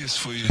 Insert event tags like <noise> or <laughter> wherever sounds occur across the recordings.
kiss for you.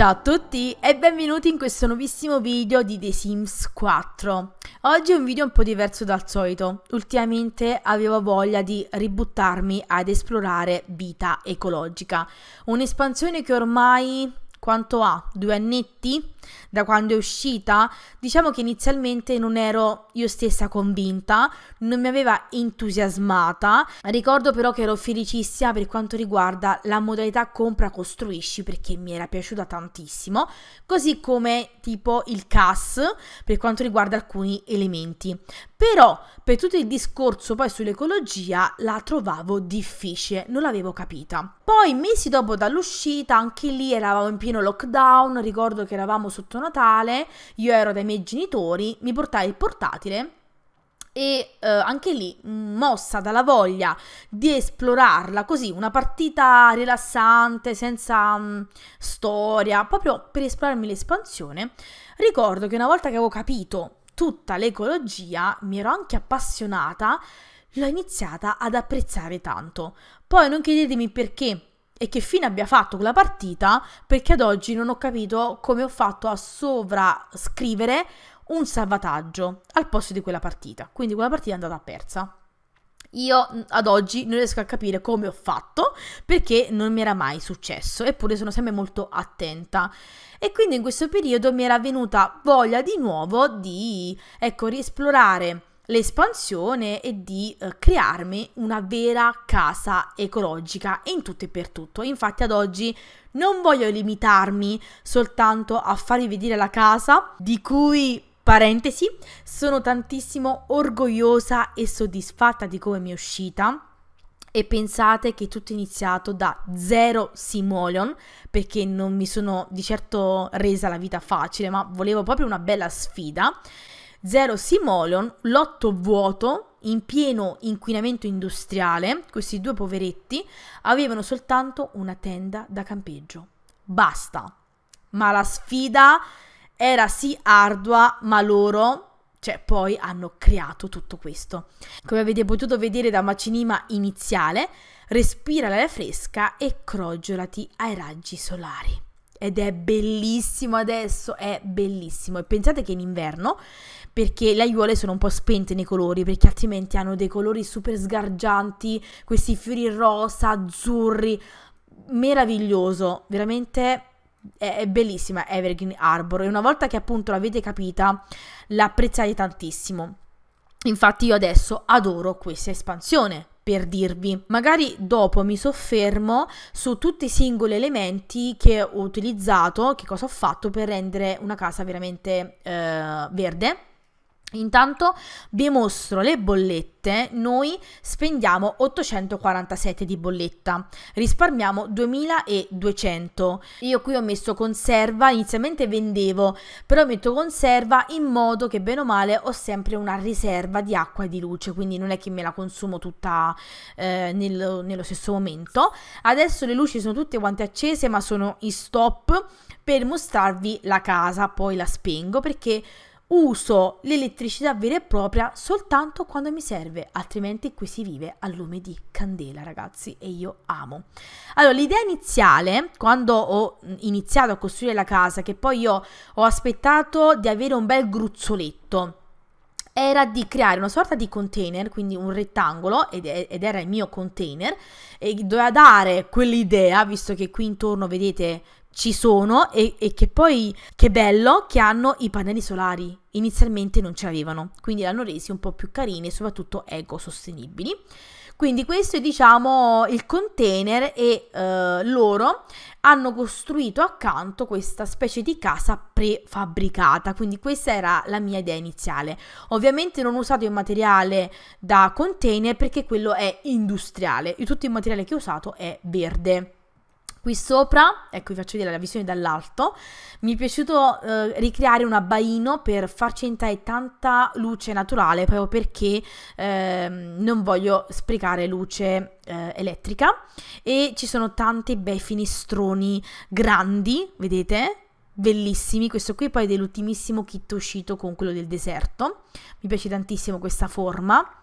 Ciao a tutti e benvenuti in questo nuovissimo video di The Sims 4. Oggi è un video un po' diverso dal solito. Ultimamente avevo voglia di ributtarmi ad esplorare vita ecologica. Un'espansione che ormai quanto ha? Due annetti? da quando è uscita, diciamo che inizialmente non ero io stessa convinta, non mi aveva entusiasmata. Ricordo però che ero felicissima per quanto riguarda la modalità compra costruisci perché mi era piaciuta tantissimo, così come tipo il CAS per quanto riguarda alcuni elementi. Però per tutto il discorso poi sull'ecologia la trovavo difficile, non l'avevo capita. Poi mesi dopo dall'uscita, anche lì eravamo in pieno lockdown, ricordo che eravamo sotto Natale, io ero dai miei genitori, mi portai il portatile e eh, anche lì mm, mossa dalla voglia di esplorarla così una partita rilassante senza mh, mm, storia proprio per esplorarmi l'espansione ricordo che una volta che avevo capito tutta l'ecologia mi ero anche appassionata l'ho iniziata ad apprezzare tanto poi non chiedetemi perché e che fine abbia fatto quella partita perché ad oggi non ho capito come ho fatto a sovrascrivere un salvataggio al posto di quella partita. Quindi quella partita è andata persa. Io ad oggi non riesco a capire come ho fatto perché non mi era mai successo, eppure sono sempre molto attenta. E quindi in questo periodo mi era venuta voglia di nuovo di ecco riesplorare l'espansione e di eh, crearmi una vera casa ecologica in tutto e per tutto. Infatti ad oggi non voglio limitarmi soltanto a farvi vedere la casa di cui parentesi sono tantissimo orgogliosa e soddisfatta di come mi è uscita e pensate che tutto è iniziato da zero simoleon perché non mi sono di certo resa la vita facile ma volevo proprio una bella sfida Zero Simoleon, lotto vuoto, in pieno inquinamento industriale, questi due poveretti avevano soltanto una tenda da campeggio. Basta. Ma la sfida era sì ardua, ma loro cioè poi hanno creato tutto questo. Come avete potuto vedere da Macinima iniziale, respira l'aria fresca e crogiolati ai raggi solari. Ed è bellissimo adesso, è bellissimo. E pensate che in inverno perché le aiuole sono un po' spente nei colori, perché altrimenti hanno dei colori super sgargianti, questi fiori rosa, azzurri, meraviglioso, veramente è, bellissima Evergreen Arbor e una volta che appunto l'avete capita l'apprezzate tantissimo. Infatti io adesso adoro questa espansione. Per dirvi, magari dopo mi soffermo su tutti i singoli elementi che ho utilizzato, che cosa ho fatto per rendere una casa veramente eh, verde Intanto vi mostro le bollette, noi spendiamo 847 di bolletta, risparmiamo 2200. Io qui ho messo conserva, inizialmente vendevo, però metto conserva in modo che bene o male ho sempre una riserva di acqua e di luce, quindi non è che me la consumo tutta eh, nel, nello stesso momento. Adesso le luci sono tutte quante accese ma sono in stop per mostrarvi la casa, poi la spengo perché uso l'elettricità vera e propria soltanto quando mi serve, altrimenti qui si vive a lume di candela, ragazzi, e io amo. Allora, l'idea iniziale, quando ho mm, iniziato a costruire la casa, che poi io ho aspettato di avere un bel gruzzoletto, era di creare una sorta di container, quindi un rettangolo, ed, ed era il mio container, e doveva dare quell'idea, visto che qui intorno vedete ci sono e, e, che poi, che bello, che hanno i pannelli solari. Inizialmente non ce l'avevano, quindi l'hanno resi un po' più carini e soprattutto ecosostenibili. Quindi questo è diciamo il container e eh, loro hanno costruito accanto questa specie di casa prefabbricata, quindi questa era la mia idea iniziale. Ovviamente non ho usato il materiale da container perché quello è industriale, tutto il materiale che ho usato è verde. Qui sopra, ecco vi faccio vedere la visione dall'alto, mi è piaciuto eh, ricreare un abbaino per farci entrare tanta luce naturale proprio perché eh, non voglio sprecare luce eh, elettrica e ci sono tanti bei finestroni grandi, vedete? bellissimi. Questo qui poi è dell'ultimissimo kit uscito con quello del deserto. Mi piace tantissimo questa forma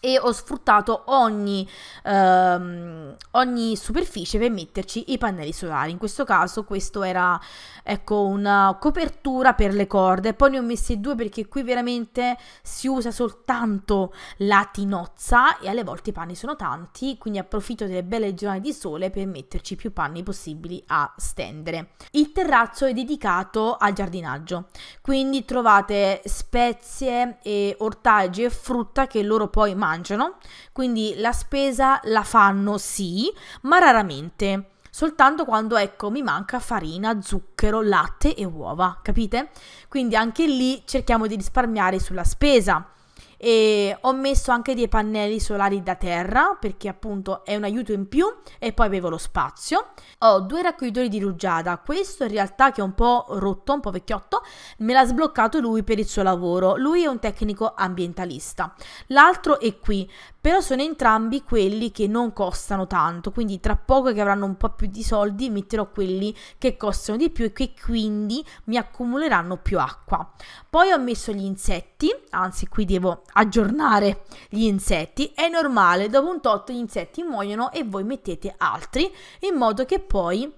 e ho sfruttato ogni, ehm, ogni, superficie per metterci i pannelli solari. In questo caso questo era ecco, una copertura per le corde, poi ne ho messi due perché qui veramente si usa soltanto la tinozza e alle volte i panni sono tanti, quindi approfitto delle belle giornate di sole per metterci più panni possibili a stendere. Il terrazzo è dedicato al giardinaggio, quindi trovate spezie e ortaggi e frutta che loro poi mangiano mangiano, quindi la spesa la fanno sì, ma raramente soltanto quando ecco mi manca farina, zucchero, latte e uova, capite? Quindi anche lì cerchiamo di risparmiare sulla spesa e ho messo anche dei pannelli solari da terra perché appunto è un aiuto in più e poi avevo lo spazio. Ho due raccoglitori di rugiada, questo in realtà che è un po' rotto, un po' vecchiotto, me l'ha sbloccato lui per il suo lavoro, lui è un tecnico ambientalista. L'altro è qui, però sono entrambi quelli che non costano tanto, quindi tra poco che avranno un po' più di soldi metterò quelli che costano di più e che quindi mi accumuleranno più acqua. Poi ho messo gli insetti, anzi qui devo aggiornare gli insetti, è normale, dopo un tot gli insetti muoiono e voi mettete altri in modo che poi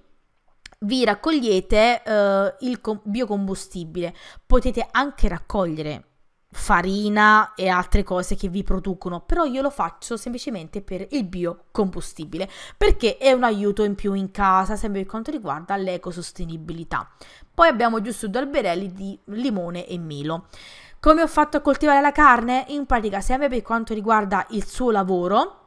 vi raccogliete eh, il com- biocombustibile. Potete anche raccogliere farina e altre cose che vi producono, però io lo faccio semplicemente per il biocombustibile, perché è un aiuto in più in casa, sempre per quanto riguarda l'ecosostenibilità. Poi abbiamo giusto due alberelli di limone e melo. Come ho fatto a coltivare la carne? In pratica, sempre per quanto riguarda il suo lavoro,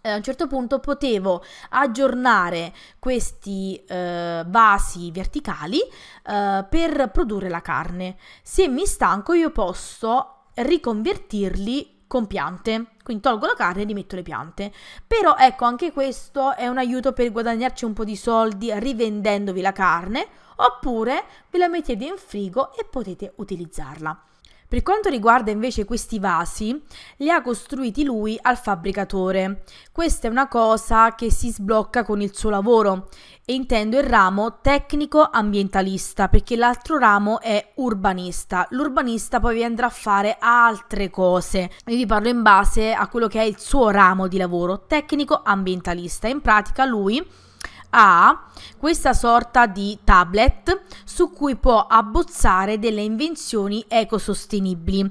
eh, a un certo punto potevo aggiornare questi eh, vasi verticali eh, per produrre la carne. Se mi stanco io posso riconvertirli con piante. Quindi tolgo la carne e rimetto le piante. Però ecco, anche questo è un aiuto per guadagnarci un po' di soldi rivendendovi la carne, oppure ve la mettete in frigo e potete utilizzarla. Per quanto riguarda invece questi vasi, li ha costruiti lui al fabbricatore. Questa è una cosa che si sblocca con il suo lavoro e intendo il ramo tecnico ambientalista perché l'altro ramo è urbanista. L'urbanista poi vi andrà a fare altre cose. Io vi parlo in base a quello che è il suo ramo di lavoro, tecnico ambientalista. In pratica lui ha questa sorta di tablet su cui può abbozzare delle invenzioni ecosostenibili.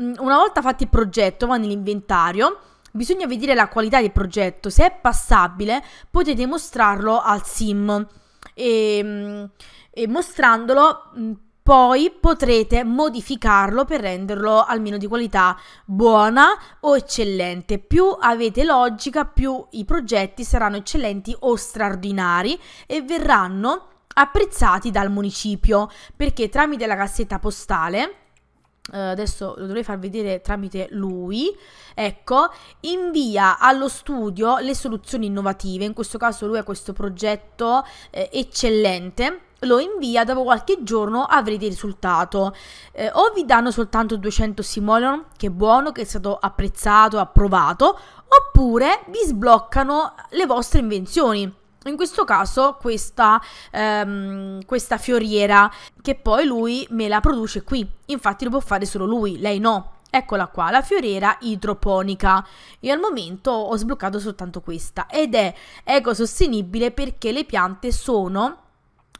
Mm, una volta fatto il progetto, va nell'inventario, bisogna vedere la qualità del progetto, se è passabile potete mostrarlo al sim e, ehm, e mostrandolo mm, poi potrete modificarlo per renderlo almeno di qualità buona o eccellente. Più avete logica, più i progetti saranno eccellenti o straordinari e verranno apprezzati dal municipio perché tramite la cassetta postale Uh, adesso lo dovrei far vedere tramite lui, ecco, invia allo studio le soluzioni innovative, in questo caso lui ha questo progetto eh, eccellente, lo invia, dopo qualche giorno avrete il risultato. Eh, o vi danno soltanto 200 simoleon, che è buono, che è stato apprezzato, approvato, oppure vi sbloccano le vostre invenzioni. In questo caso questa, ehm, questa fioriera che poi lui me la produce qui, infatti lo può fare solo lui, lei no. Eccola qua, la fioriera idroponica. Io al momento ho sbloccato soltanto questa ed è ecosostenibile perché le piante sono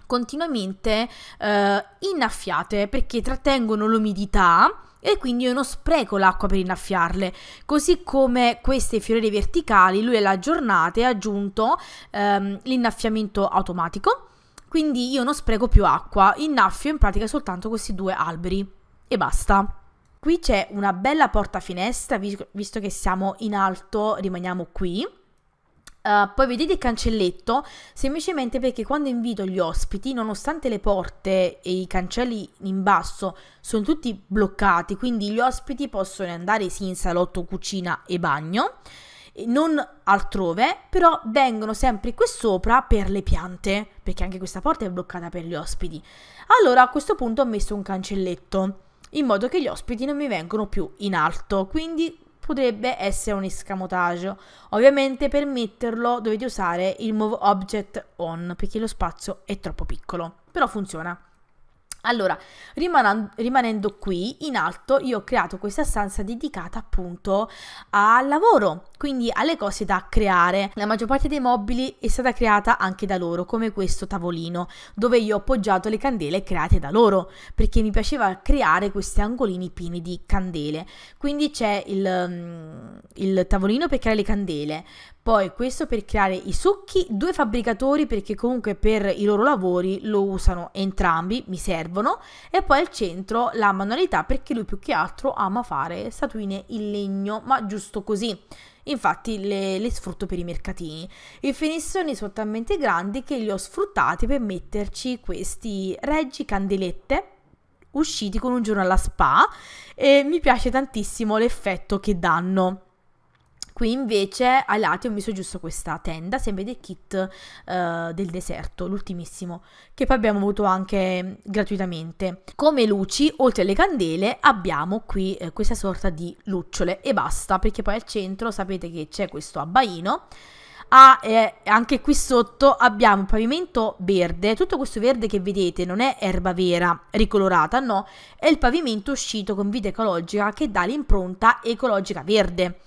continuamente eh, innaffiate perché trattengono l'umidità e quindi io non spreco l'acqua per innaffiarle. Così come queste fiorine verticali, lui alla giornata ha aggiunto ehm, l'innaffiamento automatico, quindi io non spreco più acqua, innaffio in pratica soltanto questi due alberi e basta. Qui c'è una bella porta finestra, visto che siamo in alto rimaniamo qui Uh, poi vedete il cancelletto semplicemente perché quando invito gli ospiti, nonostante le porte e i cancelli in basso sono tutti bloccati, quindi gli ospiti possono andare sì in salotto, cucina e bagno, e non altrove, però vengono sempre qui sopra per le piante, perché anche questa porta è bloccata per gli ospiti. Allora a questo punto ho messo un cancelletto in modo che gli ospiti non mi vengano più in alto, quindi potrebbe essere un escamotage. Ovviamente per metterlo dovete usare il Move Object On perché lo spazio è troppo piccolo, però funziona. Allora, rimanendo qui in alto, io ho creato questa stanza dedicata appunto al lavoro, quindi alle cose da creare. La maggior parte dei mobili è stata creata anche da loro, come questo tavolino, dove io ho appoggiato le candele create da loro, perché mi piaceva creare questi angolini pieni di candele. Quindi c'è il, mm, il tavolino per creare le candele, poi questo per creare i succhi, due fabbricatori perché comunque per i loro lavori lo usano entrambi, mi servono, e poi al centro la manualità perché lui più che altro ama fare statuine in legno, ma giusto così. Infatti le, le sfrutto per i mercatini. I finizioni sono talmente grandi che li ho sfruttati per metterci questi reggi candelette usciti con un giorno alla spa e mi piace tantissimo l'effetto che danno. Qui invece ai lati ho messo giusto questa tenda, sempre del kit uh, del deserto, l'ultimissimo, che poi abbiamo avuto anche mm, gratuitamente. Come luci, oltre alle candele, abbiamo qui eh, questa sorta di lucciole e basta, perché poi al centro sapete che c'è questo abbaino Ah, eh, anche qui sotto abbiamo pavimento verde, tutto questo verde che vedete non è erba vera ricolorata, no, è il pavimento uscito con vita ecologica che dà l'impronta ecologica verde.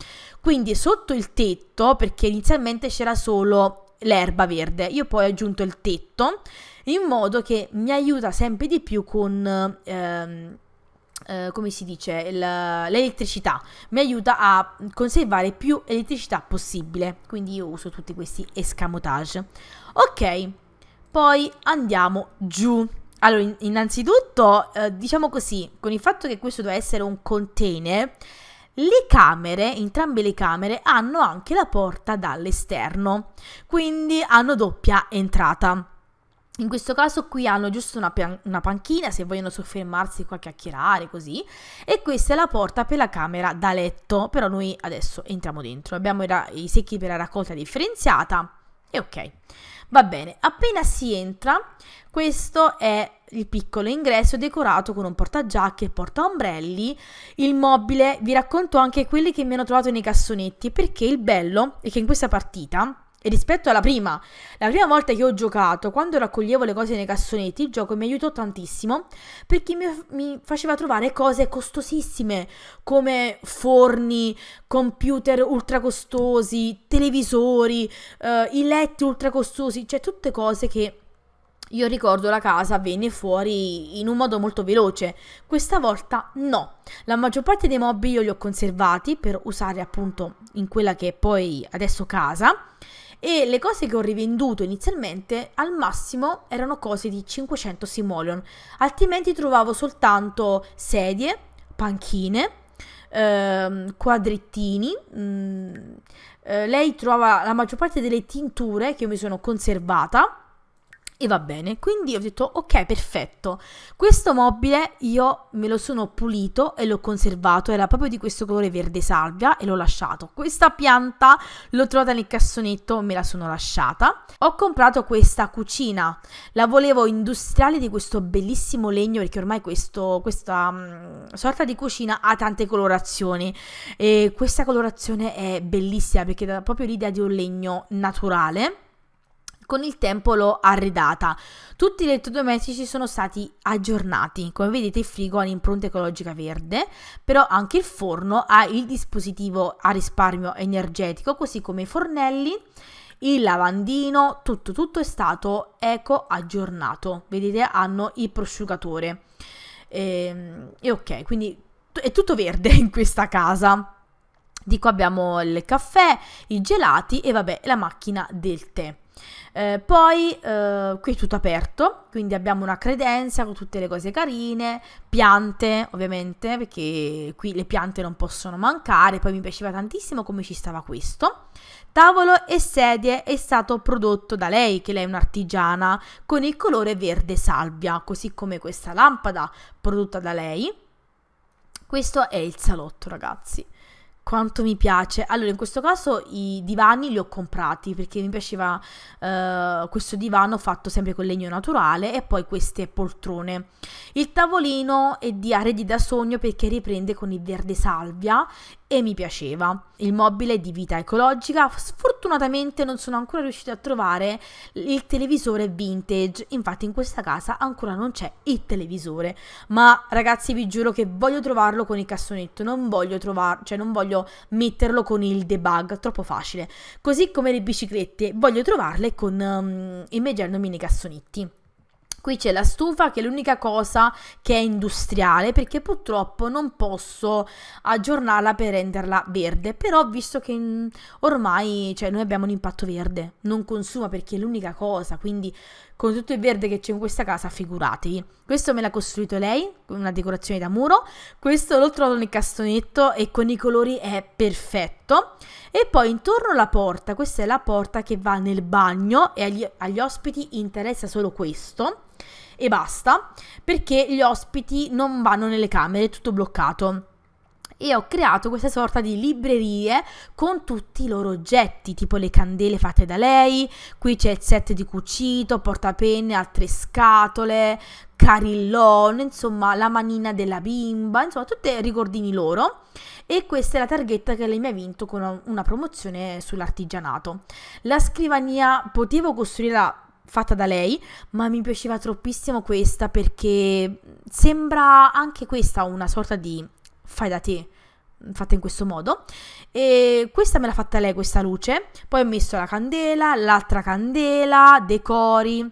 Quindi sotto il tetto, perché inizialmente c'era solo l'erba verde, io poi ho aggiunto il tetto in modo che mi aiuta sempre di più con... Ehm, Uh, come si dice, l'elettricità, mi aiuta a conservare più elettricità possibile, quindi io uso tutti questi escamotage. Ok, poi andiamo giù. Allora, innanzitutto, uh, diciamo così, con il fatto che questo deve essere un container, le camere, entrambe le camere, hanno anche la porta dall'esterno, quindi hanno doppia entrata. In questo caso qui hanno giusto una, pan- una, panchina se vogliono soffermarsi qua a chiacchierare così e questa è la porta per la camera da letto, però noi adesso entriamo dentro, abbiamo i, ra- i secchi per la raccolta differenziata e ok. Va bene, appena si entra, questo è il piccolo ingresso decorato con un portagiacche e portaombrelli. Il mobile, vi racconto anche quelli che mi hanno trovato nei cassonetti, perché il bello è che in questa partita e rispetto alla prima, la prima volta che ho giocato, quando raccoglievo le cose nei cassonetti, il gioco mi aiutò tantissimo perché mi, mi faceva trovare cose costosissime come forni, computer ultra costosi, televisori, eh, i letti ultra costosi, cioè tutte cose che io ricordo la casa venne fuori in un modo molto veloce, questa volta no. La maggior parte dei mobili io li ho conservati per usare appunto in quella che è poi adesso casa e le cose che ho rivenduto inizialmente al massimo erano cose di 500 simoleon, altrimenti trovavo soltanto sedie, panchine, ehm, quadrettini. Mh, mm, eh, lei trova la maggior parte delle tinture che io mi sono conservata e va bene, quindi ho detto ok, perfetto. Questo mobile io me lo sono pulito e l'ho conservato, era proprio di questo colore verde salvia e l'ho lasciato. Questa pianta l'ho trovata nel cassonetto, me la sono lasciata. Ho comprato questa cucina, la volevo industriale di questo bellissimo legno perché ormai questo, questa um, sorta di cucina ha tante colorazioni e questa colorazione è bellissima perché dà proprio l'idea di un legno naturale con il tempo l'ho arredata. Tutti gli elettrodomestici sono stati aggiornati. Come vedete il frigo ha l'impronta ecologica verde, però anche il forno ha il dispositivo a risparmio energetico, così come i fornelli, il lavandino, tutto tutto è stato eco aggiornato. Vedete hanno il prosciugatore. E, ehm, e ok, quindi è tutto verde in questa casa. Di qua abbiamo il caffè, i gelati e vabbè la macchina del tè. Eh, poi eh, qui è tutto aperto, quindi abbiamo una credenza con tutte le cose carine, piante ovviamente, perché qui le piante non possono mancare, poi mi piaceva tantissimo come ci stava questo. Tavolo e sedie è stato prodotto da lei, che lei è un'artigiana, con il colore verde salvia, così come questa lampada prodotta da lei. Questo è il salotto, ragazzi quanto mi piace. Allora, in questo caso i divani li ho comprati perché mi piaceva eh, questo divano fatto sempre con legno naturale e poi queste poltrone. Il tavolino è di arredi da sogno perché riprende con il verde salvia e mi piaceva. Il mobile di vita ecologica, sfortunatamente non sono ancora riuscita a trovare il televisore vintage, infatti in questa casa ancora non c'è il televisore, ma ragazzi vi giuro che voglio trovarlo con il cassonetto, non voglio trovar- cioè non voglio metterlo con il debug, troppo facile. Così come le biciclette, voglio trovarle con um, i mini cassonetti. Qui c'è la stufa che è l'unica cosa che è industriale perché purtroppo non posso aggiornarla per renderla verde, però visto che mm, ormai cioè, noi abbiamo un impatto verde, non consuma perché è l'unica cosa, quindi con tutto il verde che c'è in questa casa, figuratevi. Questo me l'ha costruito lei, con una decorazione da muro. Questo l'ho trovato nel castonetto e con i colori è perfetto. E poi intorno alla porta, questa è la porta che va nel bagno e agli, agli ospiti interessa solo questo. E basta, perché gli ospiti non vanno nelle camere, è tutto bloccato e ho creato questa sorta di librerie con tutti i loro oggetti, tipo le candele fatte da lei, qui c'è il set di cucito, portapenne, altre scatole, carillon, insomma la manina della bimba, insomma tutti ricordini loro e questa è la targhetta che lei mi ha vinto con una promozione sull'artigianato. La scrivania potevo costruirla fatta da lei, ma mi piaceva troppissimo questa perché sembra anche questa una sorta di fai da te mm, fatta in questo modo e questa me l'ha fatta lei questa luce poi ho messo la candela l'altra candela decori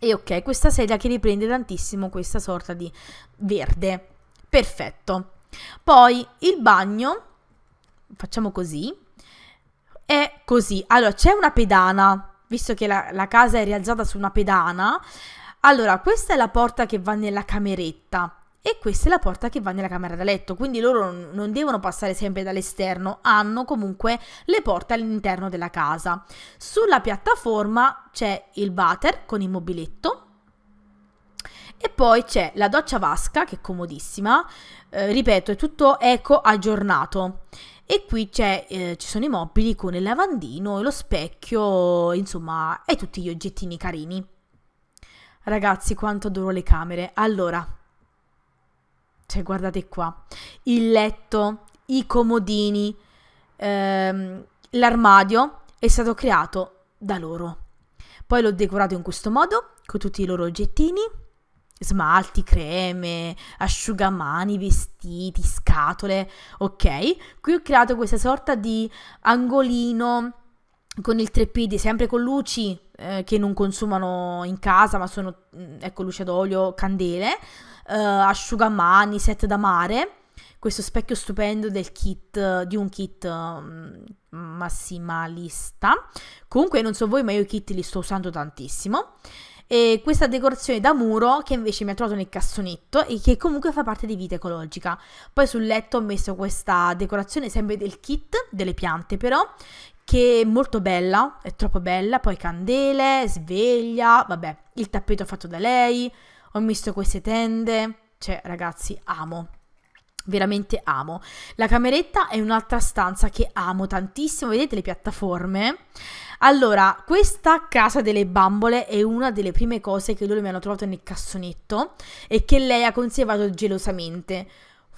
e ok questa sedia che riprende tantissimo questa sorta di verde perfetto poi il bagno facciamo così è così allora c'è una pedana visto che la, la casa è rialzata su una pedana allora questa è la porta che va nella cameretta e questa è la porta che va nella camera da letto, quindi loro non devono passare sempre dall'esterno, hanno comunque le porte all'interno della casa. Sulla piattaforma c'è il water con il mobiletto e poi c'è la doccia vasca che è comodissima, eh, ripeto è tutto eco aggiornato e qui eh, ci sono i mobili con il lavandino e lo specchio, insomma, e tutti gli oggettini carini. Ragazzi, quanto adoro le camere. Allora, cioè guardate qua, il letto, i comodini, ehm, l'armadio è stato creato da loro. Poi l'ho decorato in questo modo, con tutti i loro oggettini, smalti, creme, asciugamani, vestiti, scatole, ok? Qui ho creato questa sorta di angolino con il treppiedi, sempre con luci eh, che non consumano in casa, ma sono, mm, ecco, luce d'olio, candele, uh, asciugamani, set da mare, questo specchio stupendo del kit, di un kit mm, massimalista. Comunque non so voi, ma io i kit li sto usando tantissimo. E questa decorazione da muro che invece mi ha trovato nel cassonetto e che comunque fa parte di vita ecologica. Poi sul letto ho messo questa decorazione sempre del kit delle piante però che è molto bella, è troppo bella, poi candele, sveglia, vabbè, il tappeto fatto da lei, ho visto queste tende, cioè ragazzi amo veramente amo. La cameretta è un'altra stanza che amo tantissimo, vedete le piattaforme? Allora, questa casa delle bambole è una delle prime cose che loro mi hanno trovato nel cassonetto e che lei ha conservato gelosamente.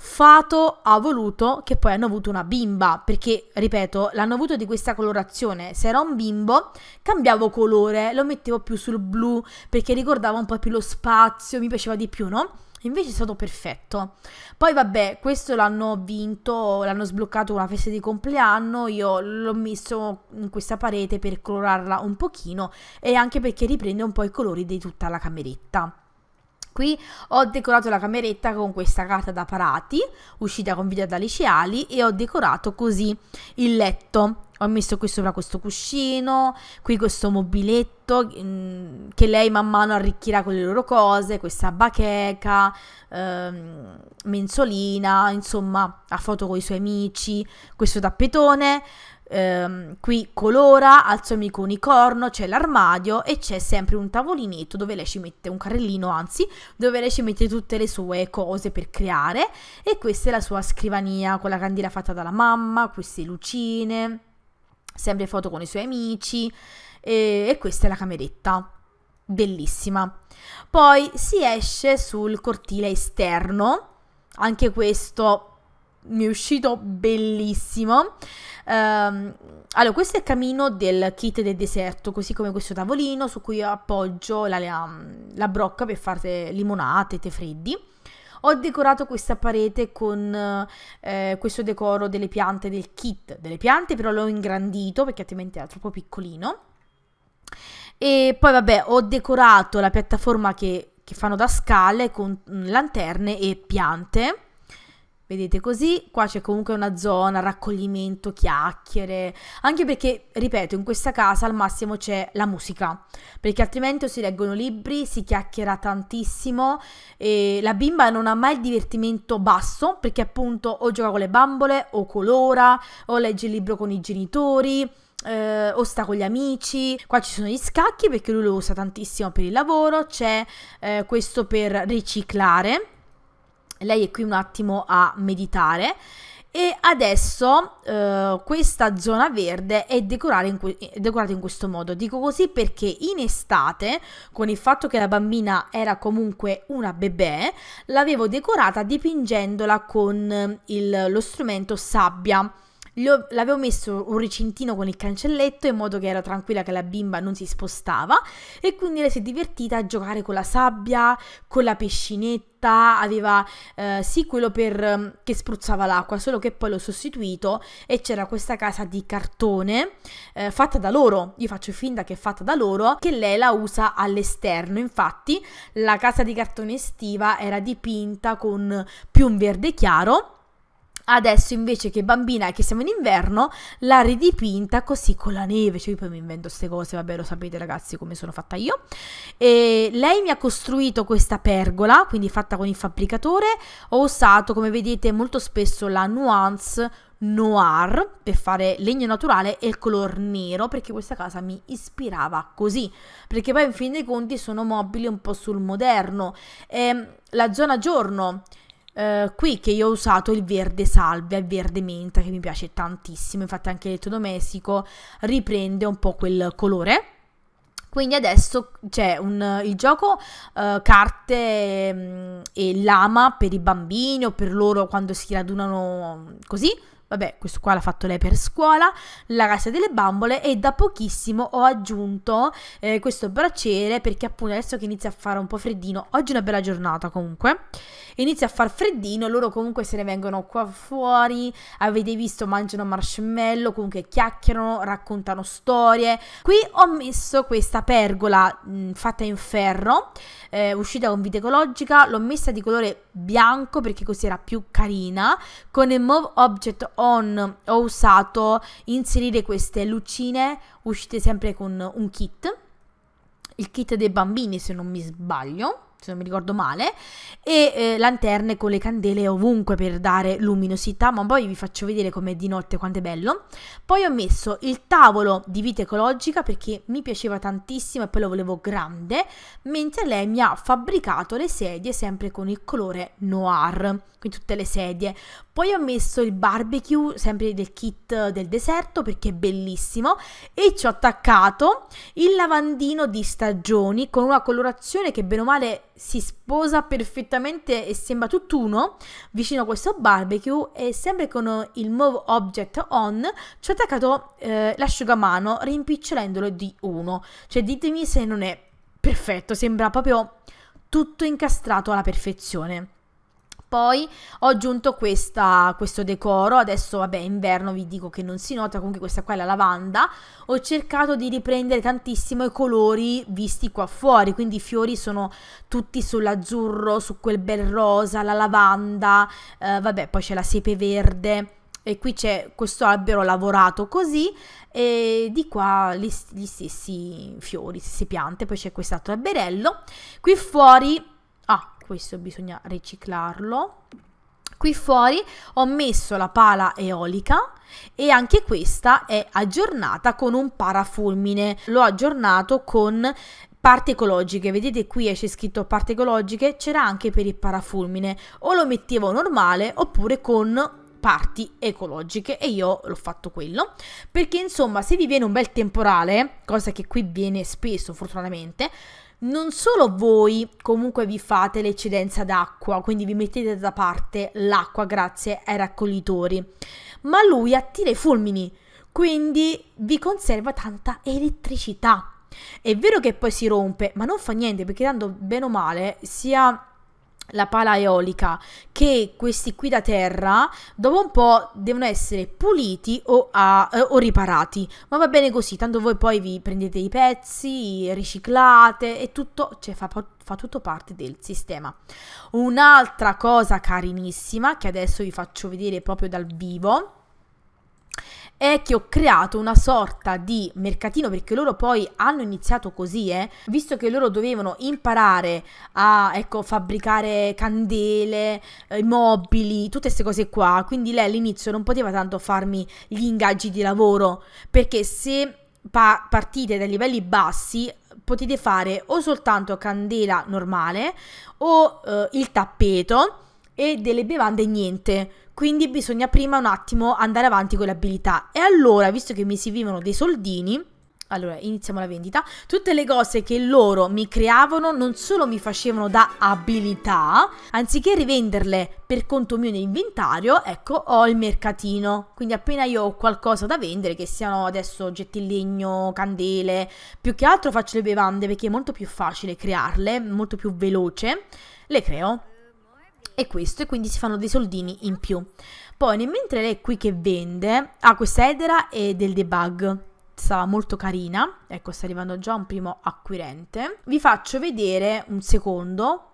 Fato ha voluto che poi hanno avuto una bimba, perché, ripeto, l'hanno avuto di questa colorazione. Se era un bimbo, cambiavo colore, lo mettevo più sul blu, perché ricordava un po' più lo spazio, mi piaceva di più, no? Invece è stato perfetto. Poi vabbè, questo l'hanno vinto, l'hanno sbloccato con la festa di compleanno, io l'ho messo in questa parete per colorarla un pochino e anche perché riprende un po' i colori di tutta la cameretta qui ho decorato la cameretta con questa carta da parati, uscita con video da liceali, e ho decorato così il letto. Ho messo qui sopra questo cuscino, qui questo mobiletto mh, mm, che lei man mano arricchirà con le loro cose, questa bacheca, ehm, mensolina, insomma, a foto con i suoi amici, questo tappetone, ehm, qui colora, alzo amico unicorno, c'è l'armadio e c'è sempre un tavolinetto dove lei ci mette un carrellino, anzi, dove lei ci mette tutte le sue cose per creare e questa è la sua scrivania con la candela fatta dalla mamma, queste lucine, sempre foto con i suoi amici e, e questa è la cameretta bellissima. Poi si esce sul cortile esterno, anche questo mi è uscito bellissimo. Um, allora, questo è il camino del kit del deserto, così come questo tavolino su cui appoggio la, la, la brocca per fare limonate, tè freddi. Ho decorato questa parete con eh, questo decoro delle piante, del kit delle piante, però l'ho ingrandito perché altrimenti era troppo piccolino. E poi vabbè, ho decorato la piattaforma che, che fanno da scale con mm, lanterne e piante Vedete così, qua c'è comunque una zona, raccoglimento, chiacchiere, anche perché, ripeto, in questa casa al massimo c'è la musica, perché altrimenti si leggono libri, si chiacchiera tantissimo e la bimba non ha mai il divertimento basso, perché appunto o gioca con le bambole, o colora, o legge il libro con i genitori, eh, o sta con gli amici. Qua ci sono gli scacchi perché lui lo usa tantissimo per il lavoro, c'è eh, questo per riciclare lei è qui un attimo a meditare e adesso eh, questa zona verde è decorata in, que- decorata in, questo modo. Dico così perché in estate, con il fatto che la bambina era comunque una bebè, l'avevo decorata dipingendola con il, lo strumento sabbia l'avevo messo un recintino con il cancelletto in modo che era tranquilla che la bimba non si spostava e quindi lei si è divertita a giocare con la sabbia, con la piscinetta, aveva eh, sì quello per, mm, che spruzzava l'acqua, solo che poi l'ho sostituito e c'era questa casa di cartone eh, fatta da loro, io faccio finta che è fatta da loro, che lei la usa all'esterno, infatti la casa di cartone estiva era dipinta con più un verde chiaro Adesso invece che bambina e che siamo in inverno l'ha ridipinta così con la neve, cioè io poi mi invento queste cose, vabbè lo sapete ragazzi come sono fatta io. E lei mi ha costruito questa pergola, quindi fatta con il fabbricatore, ho usato come vedete molto spesso la nuance noir per fare legno naturale e il color nero perché questa casa mi ispirava così perché poi in fin dei conti sono mobili un po' sul moderno e ehm, la zona giorno eh, qui che io ho usato il verde salvia, il verde menta che mi piace tantissimo, infatti anche l'elettrodomestico riprende un po' quel colore. Quindi adesso c'è un, il gioco uh, carte mm, e lama per i bambini o per loro quando si radunano mm, così vabbè, questo qua l'ha fatto lei per scuola, la casa delle bambole e da pochissimo ho aggiunto eh, questo braciere perché appunto adesso che inizia a fare un po' freddino, oggi è una bella giornata comunque, inizia a far freddino, loro comunque se ne vengono qua fuori, avete visto, mangiano marshmallow, comunque chiacchierano, raccontano storie. Qui ho messo questa pergola mh, mm, fatta in ferro, eh, uscita con vite ecologica, l'ho messa di colore bianco perché così era più carina, con il Move Object on ho usato inserire queste lucine uscite sempre con un kit, il kit dei bambini se non mi sbaglio se non mi ricordo male, e eh, lanterne con le candele ovunque per dare luminosità, ma poi vi faccio vedere com'è di notte, quanto è bello. Poi ho messo il tavolo di vita ecologica perché mi piaceva tantissimo e poi lo volevo grande, mentre lei mi ha fabbricato le sedie sempre con il colore noir quindi tutte le sedie. Poi ho messo il barbecue, sempre del kit del deserto, perché è bellissimo, e ci ho attaccato il lavandino di stagioni con una colorazione che bene o male si sposa perfettamente e sembra tutt'uno vicino a questo barbecue e sempre con il Move Object On ci ho attaccato eh, l'asciugamano rimpicciolendolo di uno. Cioè ditemi se non è perfetto, sembra proprio tutto incastrato alla perfezione. Poi ho aggiunto questa, questo decoro, adesso vabbè inverno vi dico che non si nota, comunque questa qua è la lavanda, ho cercato di riprendere tantissimo i colori visti qua fuori, quindi i fiori sono tutti sull'azzurro, su quel bel rosa, la lavanda, eh, vabbè poi c'è la siepe verde e qui c'è questo albero lavorato così e di qua gli, gli stessi fiori, le stesse piante, poi c'è quest'altro alberello, qui fuori questo bisogna riciclarlo. Qui fuori ho messo la pala eolica e anche questa è aggiornata con un parafulmine. L'ho aggiornato con parti ecologiche, vedete qui c'è scritto parti ecologiche, c'era anche per il parafulmine, o lo mettevo normale oppure con parti ecologiche e io l'ho fatto quello perché insomma se vi viene un bel temporale, cosa che qui viene spesso fortunatamente, non solo voi comunque vi fate l'eccedenza d'acqua, quindi vi mettete da parte l'acqua grazie ai raccoglitori, ma lui attira i fulmini, quindi vi conserva tanta elettricità. È vero che poi si rompe, ma non fa niente perché tanto bene o male sia la pala eolica che questi qui da terra dopo un po' devono essere puliti o, a, eh, o, riparati ma va bene così tanto voi poi vi prendete i pezzi riciclate e tutto cioè fa, fa tutto parte del sistema un'altra cosa carinissima che adesso vi faccio vedere proprio dal vivo è che ho creato una sorta di mercatino perché loro poi hanno iniziato così, eh, visto che loro dovevano imparare a ecco, fabbricare candele, eh, mobili, tutte queste cose qua, quindi lei all'inizio non poteva tanto farmi gli ingaggi di lavoro perché se pa partite dai livelli bassi potete fare o soltanto candela normale o eh, il tappeto e delle bevande niente. Quindi bisogna prima un attimo andare avanti con le abilità. E allora, visto che mi si vivono dei soldini, allora, iniziamo la vendita. Tutte le cose che loro mi creavano non solo mi facevano da abilità, anziché rivenderle per conto mio nell'inventario, ecco, ho il mercatino. Quindi appena io ho qualcosa da vendere, che siano adesso oggetti in legno, candele, più che altro faccio le bevande perché è molto più facile crearle, molto più veloce, le creo e questo e quindi si fanno dei soldini in più. Poi mentre lei è qui che vende ha questa edera e del debug stava molto carina, ecco sta arrivando già un primo acquirente. Vi faccio vedere un secondo.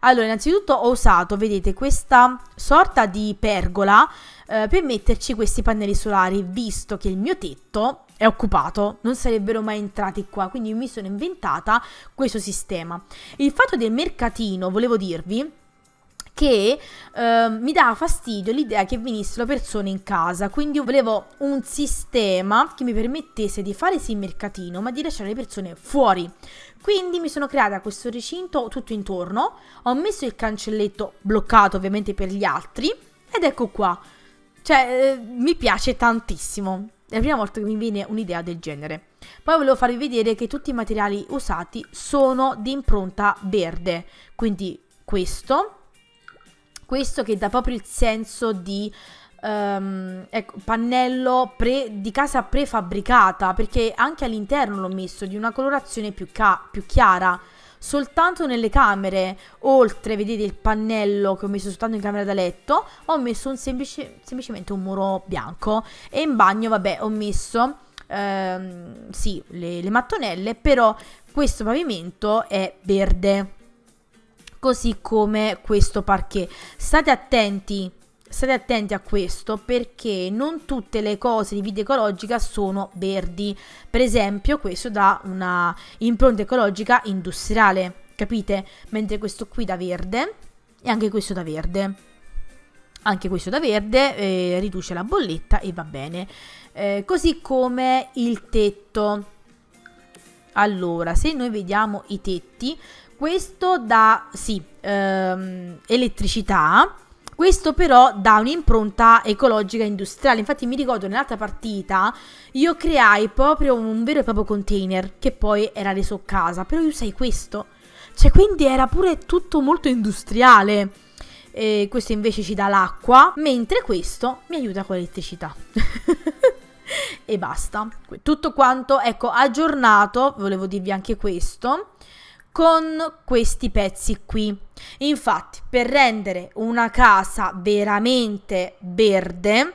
Allora, innanzitutto ho usato, vedete, questa sorta di pergola eh, per metterci questi pannelli solari, visto che il mio tetto è occupato, non sarebbero mai entrati qua, quindi mi sono inventata questo sistema. Il fatto del mercatino, volevo dirvi, che eh, mi dava fastidio l'idea che venissero persone in casa, quindi io volevo un sistema che mi permettesse di fare sì il mercatino, ma di lasciare le persone fuori. Quindi mi sono creata questo recinto tutto intorno, ho messo il cancelletto bloccato ovviamente per gli altri ed ecco qua. Cioè, eh, mi piace tantissimo. È la prima volta che mi viene un'idea del genere. Poi volevo farvi vedere che tutti i materiali usati sono di impronta verde, quindi questo questo che dà proprio il senso di um, ecco, pannello pre, di casa prefabbricata, perché anche all'interno l'ho messo di una colorazione più, più chiara soltanto nelle camere, oltre, vedete il pannello che ho messo soltanto in camera da letto, ho messo un semplice, semplicemente un muro bianco e in bagno, vabbè, ho messo, ehm, sì, le, le mattonelle, però questo pavimento è verde così come questo parquet. State attenti, state attenti a questo perché non tutte le cose di vita ecologica sono verdi. Per esempio, questo da una impronta ecologica industriale, capite? Mentre questo qui da verde e anche questo da verde. Anche questo da verde eh, riduce la bolletta e va bene. Eh, così come il tetto. Allora, se noi vediamo i tetti, questo dà, sì, ehm, elettricità, questo però dà un'impronta ecologica industriale. Infatti mi ricordo nell'altra partita io creai proprio un vero e proprio container che poi era reso a casa, però io usai questo. Cioè quindi era pure tutto molto industriale. E questo invece ci dà l'acqua, mentre questo mi aiuta con l'elettricità. <laughs> e basta. Tutto quanto, ecco, aggiornato, volevo dirvi anche questo con questi pezzi qui. Infatti, per rendere una casa veramente verde,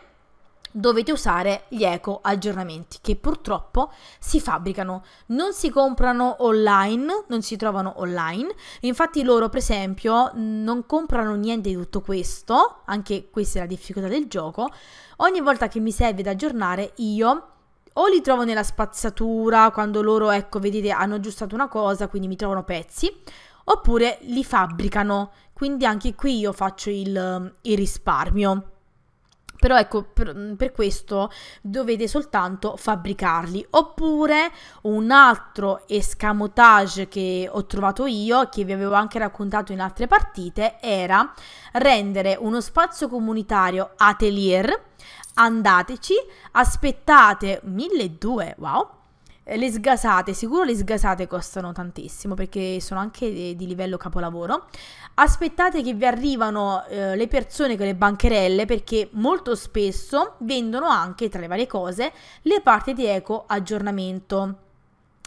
dovete usare gli eco aggiornamenti che purtroppo si fabbricano, non si comprano online, non si trovano online. Infatti loro, per esempio, non comprano niente di tutto questo, anche questa è la difficoltà del gioco. Ogni volta che mi serve da aggiornare, io o li trovo nella spazzatura quando loro, ecco, vedete, hanno aggiustato una cosa, quindi mi trovano pezzi, oppure li fabbricano, quindi anche qui io faccio il, il risparmio. Però ecco, per, per, questo dovete soltanto fabbricarli. Oppure un altro escamotage che ho trovato io, che vi avevo anche raccontato in altre partite, era rendere uno spazio comunitario atelier andateci, aspettate 1200, wow. Eh, le sgasate, sicuro le sgasate costano tantissimo perché sono anche di livello capolavoro. Aspettate che vi arrivano eh, le persone con le bancherelle perché molto spesso vendono anche tra le varie cose le parti di eco aggiornamento.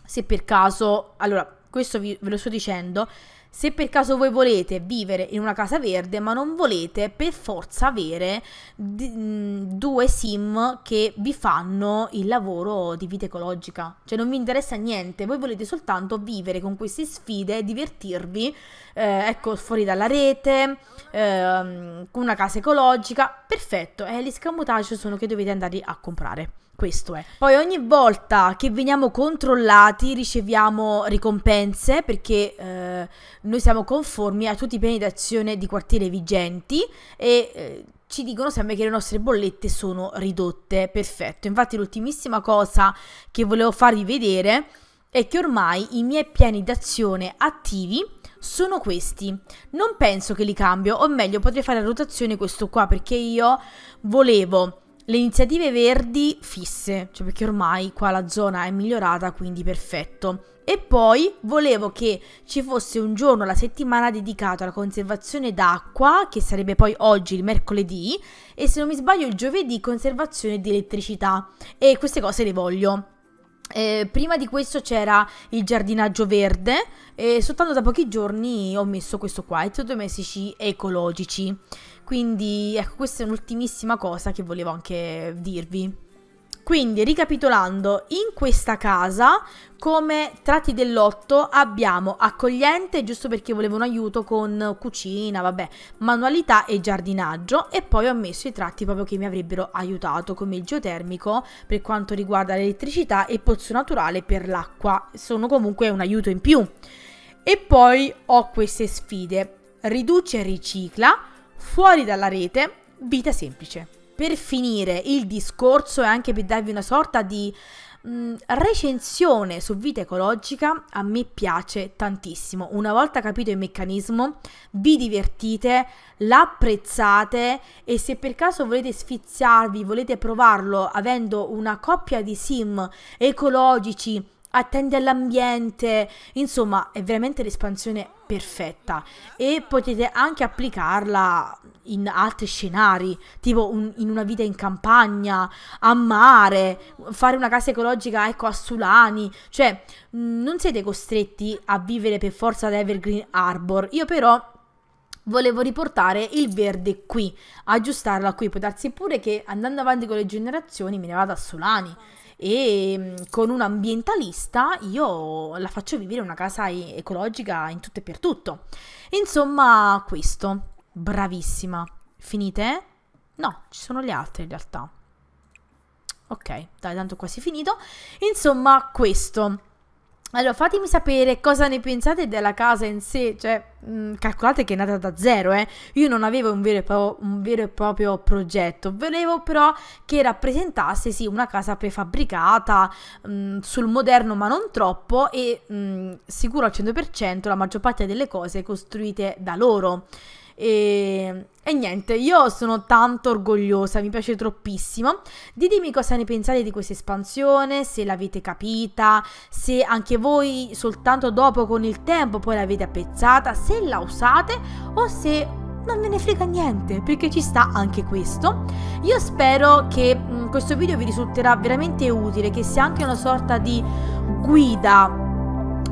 Se per caso, allora, questo vi, ve lo sto dicendo, se per caso voi volete vivere in una casa verde, ma non volete per forza avere d- mm, due sim che vi fanno il lavoro di vita ecologica, cioè non vi interessa niente, voi volete soltanto vivere con queste sfide, divertirvi, eh, ecco, fuori dalla rete, eh, con una casa ecologica, perfetto, è eh, gli scamotage sono che dovete andare a comprare questo è. Poi ogni volta che veniamo controllati riceviamo ricompense perché eh, noi siamo conformi a tutti i piani d'azione di quartiere vigenti e... Eh, ci dicono sempre che le nostre bollette sono ridotte, perfetto. Infatti l'ultimissima cosa che volevo farvi vedere è che ormai i miei piani d'azione attivi sono questi. Non penso che li cambio, o meglio potrei fare a rotazione questo qua perché io volevo le iniziative verdi fisse, cioè perché ormai qua la zona è migliorata, quindi perfetto. E poi volevo che ci fosse un giorno alla settimana dedicato alla conservazione d'acqua, che sarebbe poi oggi il mercoledì, e se non mi sbaglio il giovedì conservazione di elettricità. E queste cose le voglio. Eh, prima di questo c'era il giardinaggio verde e soltanto da pochi giorni ho messo questo qua, i domestici ecologici. Quindi ecco, questa è un'ultimissima cosa che volevo anche dirvi. Quindi, ricapitolando, in questa casa, come tratti dell'otto, abbiamo accogliente, giusto perché volevo un aiuto con cucina, vabbè, manualità e giardinaggio, e poi ho messo i tratti proprio che mi avrebbero aiutato, come il geotermico per quanto riguarda l'elettricità e pozzo naturale per l'acqua, sono comunque un aiuto in più. E poi ho queste sfide, riduce e ricicla, Fuori dalla rete, vita semplice. Per finire il discorso e anche per darvi una sorta di mh, mm, recensione su vita ecologica, a me piace tantissimo. Una volta capito il meccanismo, vi divertite, l'apprezzate e se per caso volete sfiziarvi, volete provarlo avendo una coppia di sim ecologici attende all'ambiente, insomma è veramente l'espansione perfetta e potete anche applicarla in altri scenari, tipo un, in una vita in campagna, a mare, fare una casa ecologica ecco a Sulani, cioè mm, non siete costretti a vivere per forza ad Evergreen Arbor, io però volevo riportare il verde qui, aggiustarla qui, può darsi pure che andando avanti con le generazioni me ne vado a Sulani e con un ambientalista io la faccio vivere una casa ecologica in tutto e per tutto. Insomma, questo. Bravissima. Finite? No, ci sono le altre in realtà. Ok, dai, tanto quasi finito. Insomma, questo. Allora, fatemi sapere cosa ne pensate della casa in sé, cioè, mh, mm, calcolate che è nata da zero, eh. Io non avevo un vero, pro- un vero, e proprio progetto, volevo però che rappresentasse, sì, una casa prefabbricata, mh, mm, sul moderno ma non troppo e mh, mm, sicuro al 100% la maggior parte delle cose costruite da loro. E, e niente, io sono tanto orgogliosa, mi piace troppissimo. Ditemi cosa ne pensate di questa espansione, se l'avete capita, se anche voi soltanto dopo con il tempo poi l'avete apprezzata, se la usate o se non ve ne frega niente, perché ci sta anche questo. Io spero che mh, questo video vi risulterà veramente utile, che sia anche una sorta di guida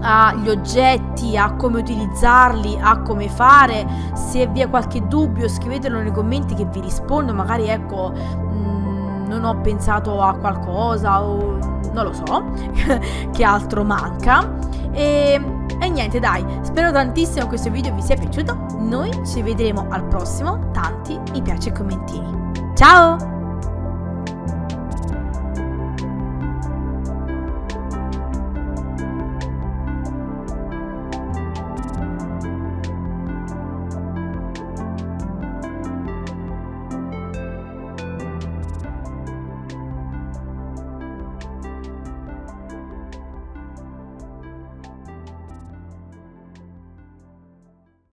agli oggetti, a come utilizzarli, a come fare. Se vi è qualche dubbio scrivetelo nei commenti che vi rispondo, magari ecco mm, non ho pensato a qualcosa o non lo so <laughs> che altro manca. E, e niente dai, spero tantissimo che questo video vi sia piaciuto, noi ci vedremo al prossimo, tanti mi piace e commentini. Ciao!